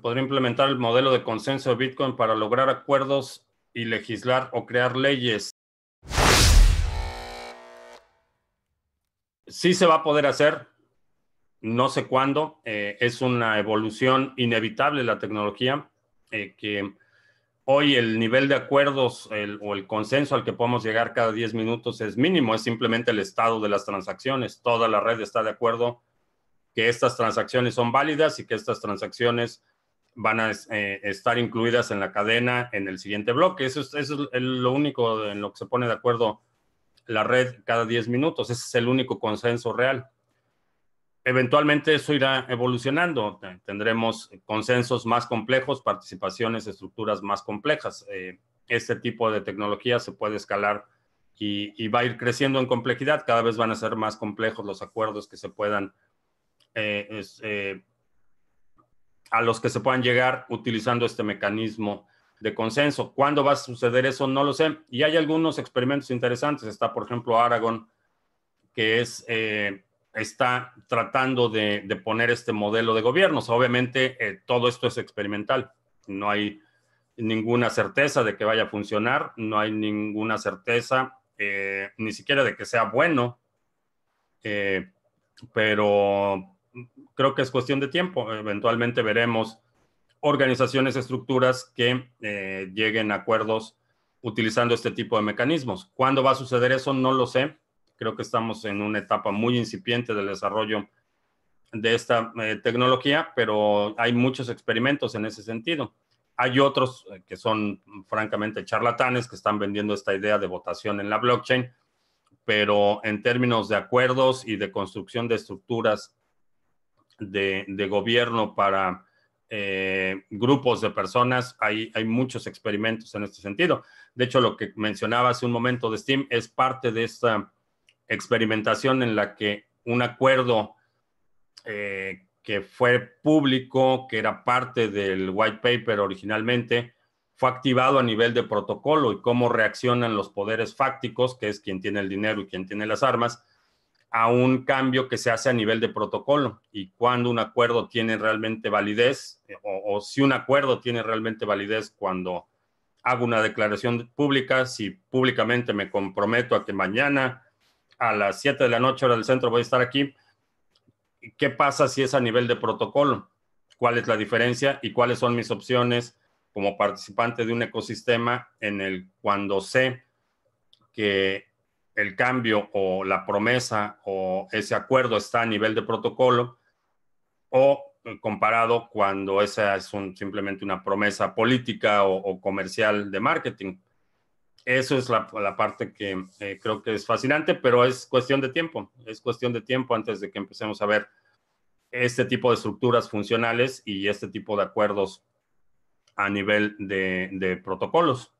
podría implementar el modelo de consenso de Bitcoin para lograr acuerdos y legislar o crear leyes. Sí se va a poder hacer, no sé cuándo, eh, es una evolución inevitable la tecnología, eh, que hoy el nivel de acuerdos o el consenso al que podemos llegar cada 10 minutos es mínimo, es simplemente el estado de las transacciones, toda la red está de acuerdo que estas transacciones son válidas y que estas transacciones van a eh, estar incluidas en la cadena en el siguiente bloque. Eso es, lo único en lo que se pone de acuerdo la red cada 10 minutos. Ese es el único consenso real. Eventualmente eso irá evolucionando. Tendremos consensos más complejos, participaciones, estructuras más complejas. Eh, este tipo de tecnología se puede escalar y, va a ir creciendo en complejidad. Cada vez van a ser más complejos los acuerdos que se puedan eh, eh a los que se puedan llegar utilizando este mecanismo de consenso. ¿Cuándo va a suceder eso? No lo sé. Y hay algunos experimentos interesantes. Está, por ejemplo, Aragón, que es, eh, está tratando de, poner este modelo de gobiernos. Obviamente, eh, todo esto es experimental. No hay ninguna certeza de que vaya a funcionar, no hay ninguna certeza, eh, ni siquiera de que sea bueno, pero creo que es cuestión de tiempo. Eventualmente veremos organizaciones, estructuras que eh, lleguen a acuerdos utilizando este tipo de mecanismos. ¿Cuándo va a suceder eso? No lo sé. Creo que estamos en una etapa muy incipiente del desarrollo de esta eh, tecnología, pero hay muchos experimentos en ese sentido. Hay otros eh, que son francamente charlatanes que están vendiendo esta idea de votación en la blockchain, pero en términos de acuerdos y de construcción de estructuras de, gobierno para eh, grupos de personas, hay, muchos experimentos en este sentido. De hecho, lo que mencionaba hace un momento de Steam es parte de esta experimentación en la que un acuerdo eh, que fue público, que era parte del white paper originalmente, fue activado a nivel de protocolo y cómo reaccionan los poderes fácticos, que es quien tiene el dinero y quien tiene las armas, a un cambio que se hace a nivel de protocolo y cuando un acuerdo tiene realmente validez eh, o, si un acuerdo tiene realmente validez cuando hago una declaración pública, si públicamente me comprometo a que mañana a las 7 de la noche hora del centro voy a estar aquí, ¿qué pasa si es a nivel de protocolo? ¿Cuál es la diferencia y cuáles son mis opciones como participante de un ecosistema en el cuando sé que el cambio o la promesa o ese acuerdo está a nivel de protocolo o comparado cuando esa es simplemente una promesa política o, comercial de marketing. Eso es la, parte que eh, creo que es fascinante, pero es cuestión de tiempo, es cuestión de tiempo antes de que empecemos a ver este tipo de estructuras funcionales y este tipo de acuerdos a nivel de protocolos.